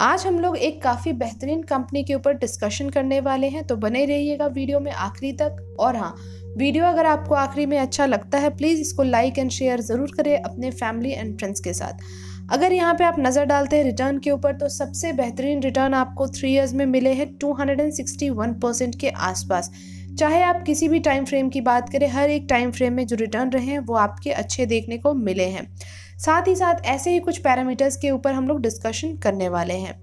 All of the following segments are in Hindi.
आज हम लोग एक काफ़ी बेहतरीन कंपनी के ऊपर डिस्कशन करने वाले हैं तो बने रहिएगा वीडियो में आखिरी तक और हाँ वीडियो अगर आपको आखिरी में अच्छा लगता है प्लीज़ इसको लाइक एंड शेयर ज़रूर करें अपने फैमिली एंड फ्रेंड्स के साथ अगर यहाँ पे आप नज़र डालते हैं रिटर्न के ऊपर तो सबसे बेहतरीन रिटर्न आपको थ्री इयर्स में मिले हैं 261 परसेंट के आसपास चाहे आप किसी भी टाइम फ्रेम की बात करें हर एक टाइम फ्रेम में जो रिटर्न रहे हैं वो आपके अच्छे देखने को मिले हैं साथ ही साथ ऐसे ही कुछ पैरामीटर्स के ऊपर हम लोग डिस्कशन करने वाले हैं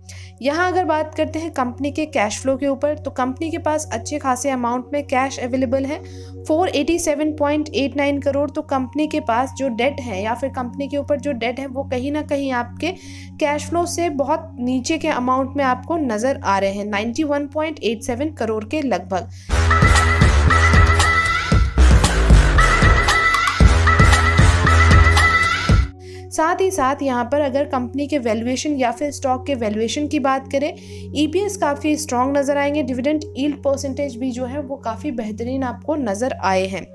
यहाँ अगर बात करते हैं कंपनी के कैश फ्लो के ऊपर तो कंपनी के पास अच्छे खासे अमाउंट में कैश अवेलेबल है 487.89 करोड़ तो कंपनी के पास जो डेट है या फिर कंपनी के ऊपर जो डेट है वो कहीं ना कहीं आपके कैश फ्लो से बहुत नीचे के अमाउंट में आपको नज़र आ रहे हैं नाइन्टी करोड़ के लगभग साथ ही साथ यहाँ पर अगर कंपनी के वैल्यूएशन या फिर स्टॉक के वैल्यूएशन की बात करें ईपीएस e काफ़ी स्ट्रॉन्ग नज़र आएंगे डिविडेंट ईल्ड परसेंटेज भी जो है वो काफ़ी बेहतरीन आपको नज़र आए हैं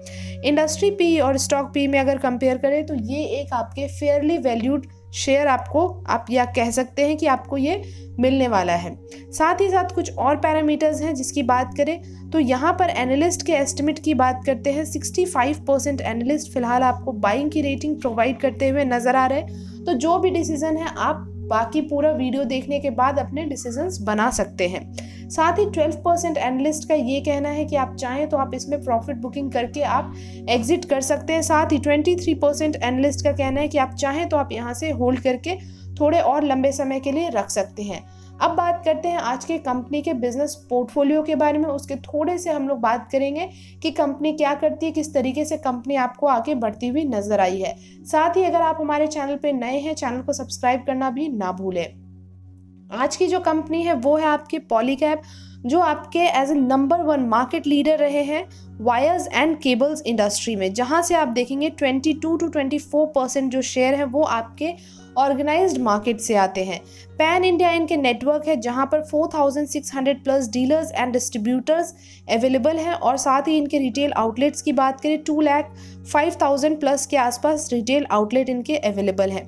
इंडस्ट्री पी और स्टॉक पी में अगर कंपेयर करें तो ये एक आपके फेयरली वैल्यूड शेयर आपको आप या कह सकते हैं कि आपको ये मिलने वाला है साथ ही साथ कुछ और पैरामीटर्स हैं जिसकी बात करें तो यहाँ पर एनालिस्ट के एस्टिमेट की बात करते हैं 65 परसेंट एनालिस्ट फ़िलहाल आपको बाइंग की रेटिंग प्रोवाइड करते हुए नज़र आ रहे हैं तो जो भी डिसीज़न है आप बाकी पूरा वीडियो देखने के बाद अपने डिसीजंस बना सकते हैं साथ ही ट्वेल्व परसेंट एनालिस्ट का ये कहना है कि आप चाहें तो आप इसमें प्रॉफिट बुकिंग करके आप एग्जिट कर सकते हैं साथ ही ट्वेंटी थ्री परसेंट एनालिस्ट का कहना है कि आप चाहें तो आप यहाँ से होल्ड करके थोड़े और लंबे समय के लिए रख सकते हैं अब बात करते हैं आज के कंपनी के बिजनेस पोर्टफोलियो के बारे में उसके थोड़े से हम लोग बात करेंगे कि कंपनी क्या करती है किस तरीके से कंपनी आपको आगे बढ़ती हुई नजर आई है साथ ही अगर आप हमारे चैनल पर नए हैं चैनल को सब्सक्राइब करना भी ना भूलें आज की जो कंपनी है वो है आपके पॉलीकैप जो आपके as a number one market leader रहे हैं वायर्स एंड केबल्स इंडस्ट्री में जहाँ से आप देखेंगे 22 टू 24 परसेंट जो शेयर है वो आपके ऑर्गेनाइज्ड मार्केट से आते हैं पैन इंडिया इनके नेटवर्क है जहां पर 4,600 plus dealers and distributors available हैं और साथ ही इनके रिटेल आउटलेट्स की बात करें two lakh five thousand plus के आसपास रिटेल आउटलेट इनके अवेलेबल हैं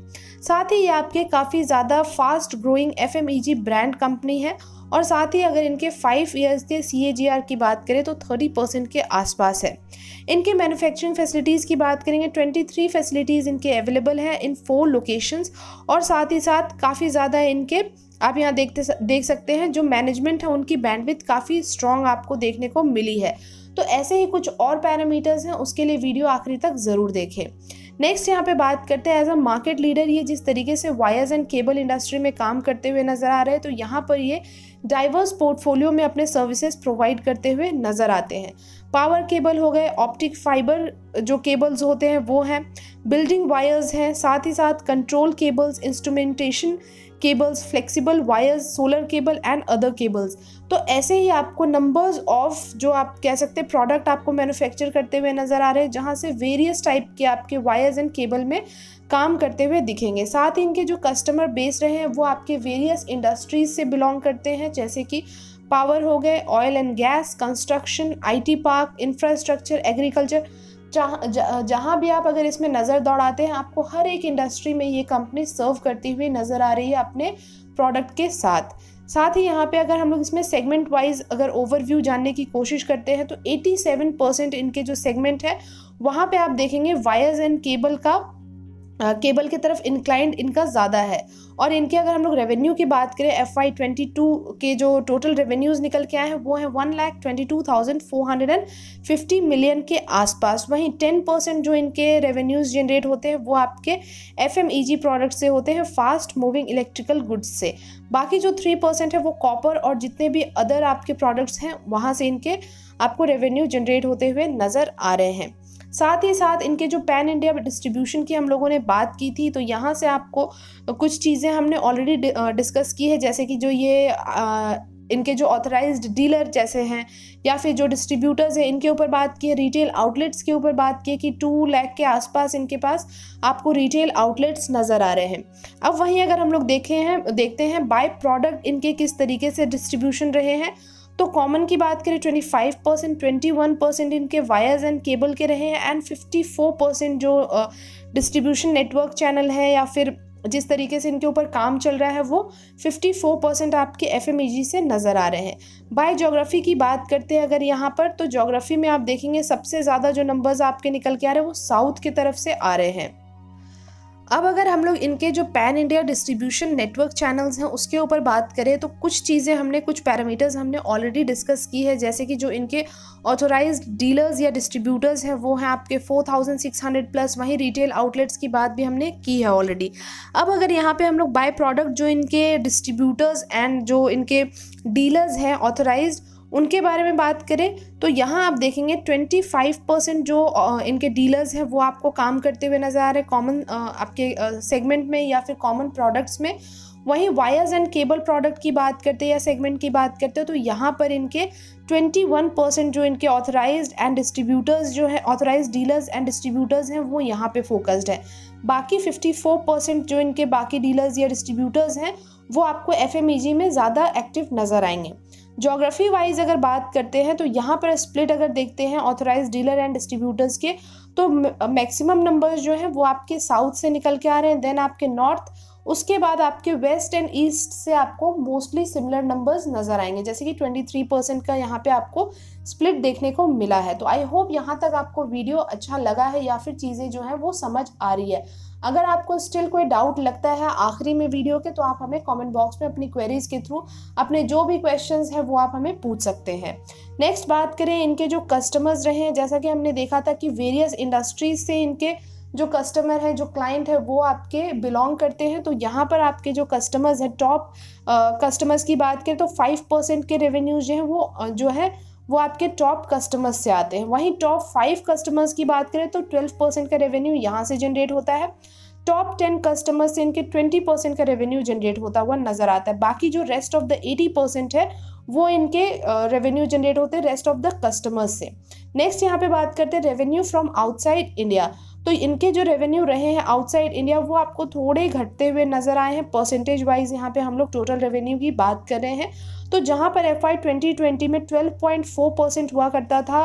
साथ ही ये आपके काफ़ी ज़्यादा fast growing F brand company है और साथ ही अगर इनके फाइव ईयर्स के सी की बात करें तो थर्टी परसेंट के आसपास है इनके मैन्युफैक्चरिंग फैसिलिटीज़ की बात करेंगे ट्वेंटी थ्री फैसिलिटीज़ इनके अवेलेबल हैं इन फोर लोकेशंस और साथ ही साथ काफ़ी ज़्यादा इनके आप यहाँ देखते देख सकते हैं जो मैनेजमेंट है उनकी बैंडविथ काफ़ी स्ट्रॉन्ग आपको देखने को मिली है तो ऐसे ही कुछ और पैरामीटर्स हैं उसके लिए वीडियो आखिरी तक ज़रूर देखें नेक्स्ट यहाँ पे बात करते हैं एज अ मार्केट लीडर ये जिस तरीके से वायर्स एंड केबल इंडस्ट्री में काम करते हुए नज़र आ रहे हैं तो यहाँ पर ये डाइवर्स पोर्टफोलियो में अपने सर्विसेज प्रोवाइड करते हुए नज़र आते हैं पावर केबल हो गए ऑप्टिक फाइबर जो केबल्स होते हैं वो हैं बिल्डिंग वायर्स हैं साथ ही साथ control cables instrumentation cables flexible wires solar cable and other cables तो ऐसे ही आपको नंबर्स ऑफ जो आप कह सकते हैं प्रोडक्ट आपको मैन्युफैक्चर करते हुए नज़र आ रहे हैं जहाँ से वेरियस टाइप के आपके वायर्स एंड केबल में काम करते हुए दिखेंगे साथ ही इनके जो कस्टमर बेस रहे हैं वो आपके वेरियस इंडस्ट्रीज से बिलोंग करते हैं जैसे कि पावर हो गए oil and gas construction IT park infrastructure agriculture जहाँ जहाँ भी आप अगर इसमें नज़र दौड़ाते हैं आपको हर एक इंडस्ट्री में ये कंपनी सर्व करती हुई नज़र आ रही है अपने प्रोडक्ट के साथ साथ ही यहाँ पे अगर हम लोग इसमें सेगमेंट वाइज अगर ओवरव्यू जानने की कोशिश करते हैं तो 87 परसेंट इनके जो सेगमेंट है वहाँ पे आप देखेंगे वायर्स एंड केबल का केबल की तरफ इंक्लाइंड इनका ज़्यादा है और इनके अगर हम लोग रेवेन्यू की बात करें एफ आई ट्वेंटी टू के जो टोटल रेवेन्यूज़ निकल के आए हैं वो हैं one lakh twenty two thousand four hundred and fifty million के आसपास वहीं टेन परसेंट जो इनके रेवेन्यूज़ जनरेट होते हैं वो आपके F M E G product से होते हैं फास्ट मूविंग इलेक्ट्रिकल गुड्स से बाकी जो थ्री परसेंट है वो कॉपर और जितने भी अदर आपके प्रोडक्ट्स हैं वहाँ से इनके आपको रेवेन्यू जनरेट होते हुए नज़र आ रहे हैं साथ ही साथ इनके जो पैन इंडिया डिस्ट्रीब्यूशन की हम लोगों ने बात की थी तो यहाँ से आपको कुछ चीज़ें हमने ऑलरेडी डिस्कस की है जैसे कि जो ये आ, इनके जो ऑथराइज डीलर जैसे हैं या फिर जो डिस्ट्रीब्यूटर्स हैं इनके ऊपर बात की है रिटेल आउटलेट्स के ऊपर बात की है कि टू लैख के आसपास इनके पास आपको रिटेल आउटलेट्स नज़र आ रहे हैं अब वहीं अगर हम लोग देखे हैं देखते हैं बाय प्रोडक्ट इनके किस तरीके से डिस्ट्रीब्यूशन रहे हैं तो कॉमन की बात करें twenty five percent twenty one percent इनके वायर्स एंड केबल के रहे हैं एंड फिफ़्टी फ़ोर परसेंट जो डिस्ट्रीब्यूशन नेटवर्क चैनल है या फिर जिस तरीके से इनके ऊपर काम चल रहा है वो फिफ्टी फोर परसेंट आपके एफ e से नज़र आ रहे हैं बाय जोग्राफ़ी की बात करते हैं अगर यहाँ पर तो जोग्राफ़ी में आप देखेंगे सबसे ज़्यादा जो नंबर्स आपके निकल के आ रहे हैं वो साउथ की तरफ से आ रहे हैं अब अगर हम लोग इनके जो pan India distribution network channels हैं उसके ऊपर बात करें तो कुछ चीज़ें हमने कुछ पैरामीटर्स हमने ऑलरेडी डिस्कस की है जैसे कि जो इनके ऑथोराइज डीलर्स या डिस्ट्रीब्यूटर्स हैं वो हैं आपके 4600 प्लस वहीं रिटेल आउटलेट्स की बात भी हमने की है ऑलरेडी अब अगर यहाँ पर हम लोग बाय प्रोडक्ट जो इनके डिस्ट्रीब्यूटर्स एंड जो इनके डीलर्स हैं ऑथोराइज उनके बारे में बात करें तो यहाँ आप देखेंगे 25 परसेंट जो इनके डीलर्स हैं वो आपको काम करते हुए नज़र आ रहे हैं कॉमन आपके सेगमेंट में या फिर कॉमन प्रोडक्ट्स में वहीं वायर्स एंड केबल प्रोडक्ट की बात करते हैं या सेगमेंट की बात करते हैं तो यहाँ पर इनके 21 परसेंट जो इनके ऑथराइज एंड डिस्ट्रीब्यूटर्स जो है ऑथराइज डीलर्स एंड डिस्ट्रीब्यूटर्स हैं वो यहाँ पे फोकस्ड है बाकी 54 परसेंट जो इनके बाकी डीलर्स या डिस्ट्रीब्यूटर्स हैं वो आपको एफ e में ज़्यादा एक्टिव नज़र आएंगे जोग्राफ़ी वाइज अगर बात करते हैं तो यहाँ पर स्प्लिट अगर देखते हैं ऑथोराइज डीलर एंड डिस्ट्रीब्यूटर्स के तो मैक्सिमम नंबर्स जो हैं वो आपके साउथ से निकल के आ रहे हैं देन आपके नॉर्थ उसके बाद आपके वेस्ट एंड ईस्ट से आपको मोस्टली सिमिलर नंबर्स नज़र आएंगे जैसे कि 23 परसेंट का यहाँ पे आपको स्प्लिट देखने को मिला है तो आई होप यहाँ तक आपको वीडियो अच्छा लगा है या फिर चीज़ें जो हैं वो समझ आ रही है अगर आपको स्टिल कोई डाउट लगता है आखिरी में वीडियो के तो आप हमें कमेंट बॉक्स में अपनी क्वेरीज के थ्रू अपने जो भी क्वेश्चंस हैं वो आप हमें पूछ सकते हैं नेक्स्ट बात करें इनके जो कस्टमर्स रहे हैं जैसा कि हमने देखा था कि वेरियस इंडस्ट्रीज से इनके जो कस्टमर हैं जो क्लाइंट है वो आपके बिलोंग करते हैं तो यहाँ पर आपके जो कस्टमर्स हैं टॉप कस्टमर्स की बात करें तो फाइव परसेंट के रेवेन्यूज जो हैं वो जो है वो आपके टॉप कस्टमर्स से आते हैं वहीं टॉप फाइव कस्टमर्स की बात करें तो ट्वेल्व परसेंट का रेवेन्यू यहाँ से जनरेट होता है टॉप टेन कस्टमर्स से इनके ट्वेंटी परसेंट का रेवेन्यू जनरेट होता हुआ नज़र आता है बाकी जो rest of the eighty percent है वो इनके रेवेन्यू जनरेट होते हैं रेस्ट ऑफ द कस्टमर्स से नेक्स्ट यहाँ पे बात करते हैं रेवेन्यू फ्रॉम आउटसाइड इंडिया तो इनके जो रेवेन्यू रहे हैं आउटसाइड इंडिया वो आपको थोड़े घटते हुए नज़र आए हैं परसेंटेज वाइज यहाँ पे हम लोग टोटल रेवेन्यू की बात कर रहे हैं तो जहाँ पर एफ आई ट्वेंटी ट्वेंटी में ट्वेल्व पॉइंट फोर परसेंट हुआ करता था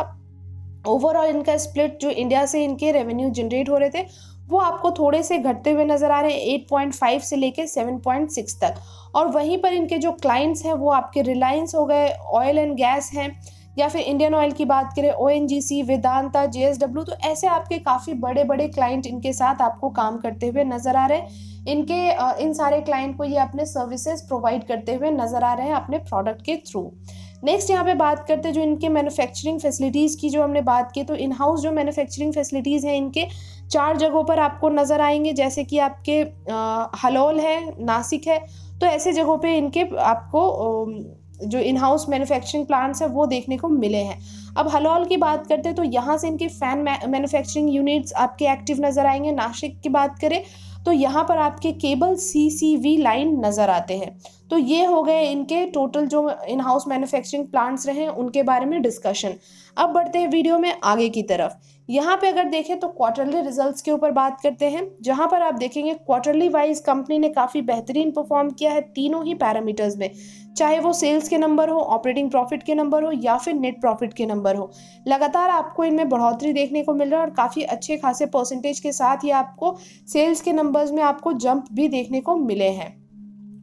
ओवरऑल इनका स्प्लिट जो इंडिया से इनके रेवेन्यू जनरेट हो रहे थे वो आपको थोड़े से घटते हुए नज़र आ रहे हैं एट पॉइंट फाइव से लेके सेवन पॉइंट सिक्स तक और वहीं पर इनके जो क्लाइंट्स हैं वो आपके रिलायंस हो गए ऑयल एंड गैस हैं या फिर इंडियन ऑयल की बात करें O N G C Vedanta J S W तो ऐसे आपके काफ़ी बड़े बड़े क्लाइंट इनके साथ आपको काम करते हुए नज़र आ रहे हैं इनके इन सारे क्लाइंट को ये अपने सर्विसेज प्रोवाइड करते हुए नज़र आ रहे हैं अपने प्रोडक्ट के थ्रू नेक्स्ट यहाँ पे बात करते हैं जो इनके मैन्युफैक्चरिंग फैसिलिटीज़ की जो हमने बात की तो इन हाउस जो मैन्युफैक्चरिंग फैसिलिटीज़ हैं इनके चार जगहों पर आपको नज़र आएंगे जैसे कि आपके हलोल है नासिक है तो ऐसे जगहों पे इनके आपको जो इन हाउस मैन्युफैक्चरिंग प्लांट्स हैं वो देखने को मिले हैं अब हलौल की बात करते हैं तो यहाँ से इनके फैन मैन्युफैक्चरिंग यूनिट्स आपके एक्टिव नज़र आएंगे नासिक की बात करें तो यहाँ पर आपके केबल सी वी लाइन नज़र आते हैं तो ये हो गए इनके टोटल जो इन हाउस मैन्युफैक्चरिंग प्लांट्स रहे उनके बारे में डिस्कशन अब बढ़ते हैं वीडियो में आगे की तरफ यहाँ पे अगर देखें तो क्वार्टरली रिजल्ट्स के ऊपर बात करते हैं जहाँ पर आप देखेंगे क्वार्टरली वाइज कंपनी ने काफ़ी बेहतरीन परफॉर्म किया है तीनों ही पैरामीटर्स में चाहे वो सेल्स के नंबर हो ऑपरेटिंग प्रॉफिट के नंबर हो या फिर नेट प्रॉफिट के नंबर हो लगातार आपको इनमें बढ़ोतरी देखने को मिल रहा है और काफ़ी अच्छे खासे परसेंटेज के साथ ही आपको सेल्स के नंबर्स में आपको जंप भी देखने को मिले हैं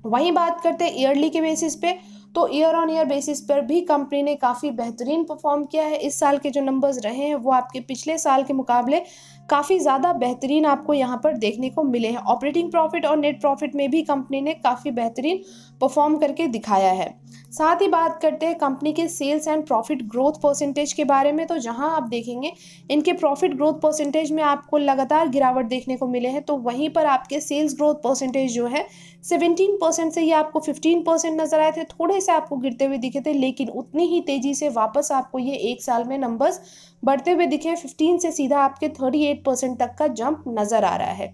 वहीं बात करते हैं ईयरली के बेसिस पे तो ईयर ऑन ईयर बेसिस पर भी कंपनी ने काफ़ी बेहतरीन परफॉर्म किया है इस साल के जो नंबर्स रहे हैं वो आपके पिछले साल के मुकाबले काफ़ी ज़्यादा बेहतरीन आपको यहाँ पर देखने को मिले हैं ऑपरेटिंग प्रॉफिट और नेट प्रॉफिट में भी कंपनी ने काफ़ी बेहतरीन परफॉर्म करके दिखाया है साथ ही बात करते हैं कंपनी के sales and profit growth percentage के बारे में तो जहां आप देखेंगे इनके प्रॉफिट ग्रोथ परसेंटेज में आपको लगातार गिरावट देखने को मिले हैं तो वहीं पर आपके सेल्स ग्रोथ परसेंटेज जो है 17 परसेंट से ये आपको फिफ्टीन परसेंट नज़र आए थे थोड़े से आपको गिरते हुए दिखे थे लेकिन उतनी ही तेज़ी से वापस आपको ये एक साल में नंबर्स बढ़ते हुए दिखे फिफ्टीन से सीधा आपके थर्टी एट परसेंट तक का जंप नज़र आ रहा है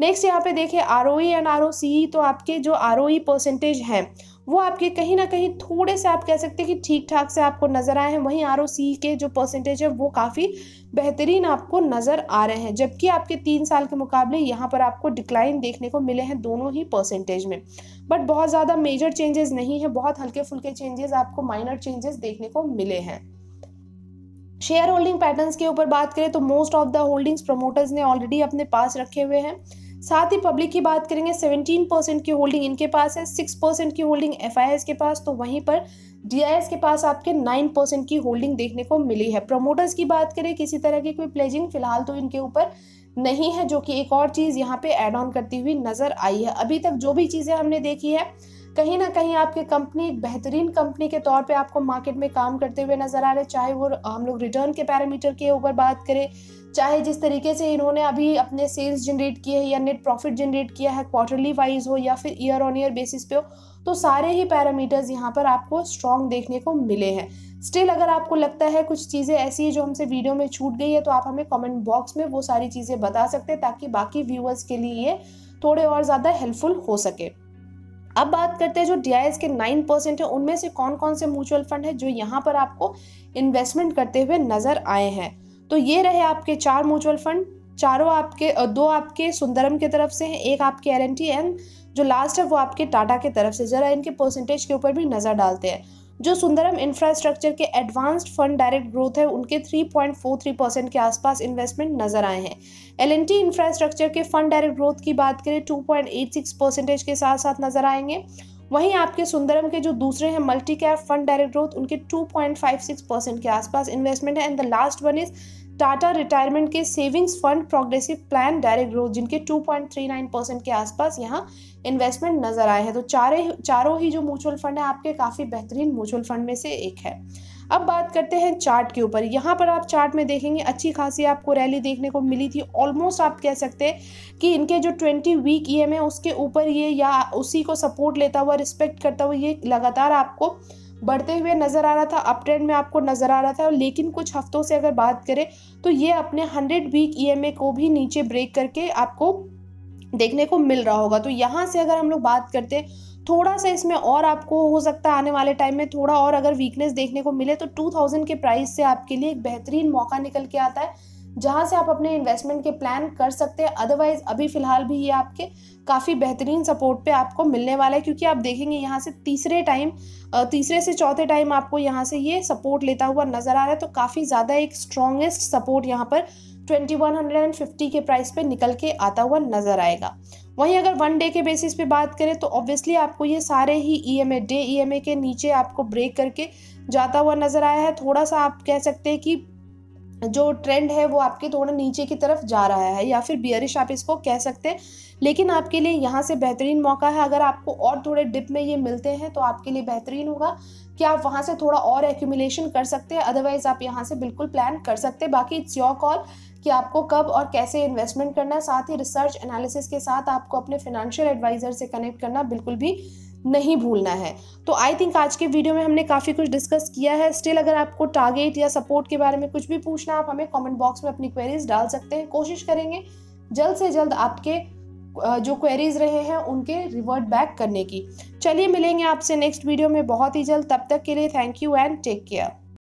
नेक्स्ट यहाँ पे देखें आर ओ एंड आर तो आपके जो आर परसेंटेज e हैं वो आपके कहीं ना कहीं थोड़े से आप कह सकते हैं कि ठीक ठाक से आपको नज़र आए हैं वहीं आर e के जो परसेंटेज है वो काफ़ी बेहतरीन आपको नज़र आ रहे हैं जबकि आपके तीन साल के मुकाबले यहाँ पर आपको डिक्लाइन देखने को मिले हैं दोनों ही परसेंटेज में बट बहुत ज़्यादा मेजर चेंजेस नहीं है बहुत हल्के फुल्के चेंजेस आपको माइनर चेंजेस देखने को मिले हैं शेयर होल्डिंग पैटर्न्स के ऊपर बात करें तो most of the holdings promoters ने ऑलरेडी अपने पास रखे हुए हैं साथ ही पब्लिक की बात करेंगे 17 परसेंट की होल्डिंग इनके पास है 6 परसेंट की होल्डिंग एफ के पास तो वहीं पर डी के पास आपके 9 परसेंट की होल्डिंग देखने को मिली है प्रमोटर्स की बात करें किसी तरह की कोई प्लेजिंग फिलहाल तो इनके ऊपर नहीं है जो कि एक और चीज़ यहाँ पे ऐड ऑन करती हुई नज़र आई है अभी तक जो भी चीज़ें हमने देखी है कहीं ना कहीं आपकी कंपनी एक बेहतरीन कंपनी के तौर पे आपको मार्केट में काम करते हुए नज़र आ रहे चाहे वो हम लोग रिटर्न के पैरामीटर के ऊपर बात करें चाहे जिस तरीके से इन्होंने अभी अपने सेल्स जनरेट किए हैं या नेट प्रॉफिट जनरेट किया है क्वार्टरली वाइज हो या फिर ईयर ऑन ईयर बेसिस पे हो तो सारे ही पैरामीटर्स यहाँ पर आपको स्ट्रॉन्ग देखने को मिले हैं स्टिल अगर आपको लगता है कुछ चीज़ें ऐसी हैं जो हमसे वीडियो में छूट गई है तो आप हमें कमेंट बॉक्स में वो सारी चीज़ें बता सकते हैं ताकि बाकी व्यूअर्स के लिए ये थोड़े और ज़्यादा हेल्पफुल हो सके अब बात करते हैं जो डी के नाइन परसेंट है उनमें से कौन कौन से म्यूचुअल फंड है जो यहाँ पर आपको इन्वेस्टमेंट करते हुए नजर आए हैं तो ये रहे आपके चार म्यूचुअल फंड चारों आपके दो आपके सुंदरम की तरफ से हैं एक आपके एल एंड जो लास्ट है वो आपके टाटा की तरफ से जरा इनके परसेंटेज के ऊपर भी नज़र डालते हैं जो सुंदरम इंफ्रास्ट्रक्चर के एडवांस्ड फंड डायरेक्ट ग्रोथ है उनके 3.43 परसेंट के आसपास इन्वेस्टमेंट नजर आए हैं एल इंफ्रास्ट्रक्चर के फंड डायरेक्ट ग्रोथ की बात करें 2.86 परसेंटेज के साथ साथ नजर आएंगे वहीं आपके सुंदरम के जो दूसरे हैं multi cap fund direct growth उनके 2.56 परसेंट के आसपास इन्वेस्टमेंट है and the last one is Tata retirement के savings fund progressive plan direct growth जिनके 2.39 परसेंट के आसपास यहाँ इन्वेस्टमेंट नज़र आए हैं तो चारे चारों ही जो म्यूचुअल फ़ंड है आपके काफ़ी बेहतरीन म्यूचुअल फ़ंड में से एक है अब बात करते हैं चार्ट के ऊपर यहाँ पर आप चार्ट में देखेंगे अच्छी खासी आपको रैली देखने को मिली थी ऑलमोस्ट आप कह सकते हैं कि इनके जो ट्वेंटी वीक ई एम है उसके ऊपर ये या उसी को सपोर्ट लेता हुआ रिस्पेक्ट करता हुआ ये लगातार आपको बढ़ते हुए नज़र आ रहा था अप ट्रेंड में आपको नज़र आ रहा था लेकिन कुछ हफ्तों से अगर बात करें तो ये अपने हंड्रेड वीक ई को भी नीचे ब्रेक करके आपको देखने को मिल रहा होगा तो यहाँ से अगर हम लोग बात करते थोड़ा सा इसमें और आपको हो सकता है आने वाले टाइम में थोड़ा और अगर वीकनेस देखने को मिले तो 2000 के प्राइस से आपके लिए एक बेहतरीन मौका निकल के आता है जहाँ से आप अपने इन्वेस्टमेंट के प्लान कर सकते हैं अदरवाइज़ अभी फ़िलहाल भी ये आपके काफ़ी बेहतरीन सपोर्ट पे आपको मिलने वाला है क्योंकि आप देखेंगे यहाँ से तीसरे टाइम तीसरे से चौथे टाइम आपको यहाँ से ये सपोर्ट लेता हुआ नज़र आ रहा है तो काफ़ी ज़्यादा एक स्ट्रॉन्गेस्ट सपोर्ट यहाँ पर twenty one hundred and fifty के प्राइस पे निकल के आता हुआ नज़र आएगा वहीं अगर वन डे के बेसिस पे बात करें तो ऑब्वियसली आपको ये सारे ही E M A day E M A के नीचे आपको ब्रेक करके जाता हुआ नज़र आया है थोड़ा सा आप कह सकते हैं कि जो ट्रेंड है वो आपके थोड़ा नीचे की तरफ जा रहा है या फिर बियरिश आप इसको कह सकते हैं लेकिन आपके लिए यहाँ से बेहतरीन मौका है अगर आपको और थोड़े डिप में ये मिलते हैं तो आपके लिए बेहतरीन होगा कि आप वहाँ से थोड़ा और एक्यूमुलेशन कर सकते हैं अदरवाइज़ आप यहाँ से बिल्कुल प्लान कर सकते हैं बाकी इट्स योर कॉल कि आपको कब और कैसे इन्वेस्टमेंट करना है साथ ही रिसर्च एनालिसिस के साथ आपको अपने फाइनेंशियल एडवाइज़र से कनेक्ट करना बिल्कुल भी नहीं भूलना है तो आई थिंक आज के वीडियो में हमने काफ़ी कुछ डिस्कस किया है स्टिल अगर आपको टारगेट या सपोर्ट के बारे में कुछ भी पूछना आप हमें कमेंट बॉक्स में अपनी क्वेरीज डाल सकते हैं कोशिश करेंगे जल्द से जल्द आपके जो क्वेरीज रहे हैं उनके रिवर्ट बैक करने की चलिए मिलेंगे आपसे नेक्स्ट वीडियो में बहुत ही जल्द तब तक के लिए thank you and take care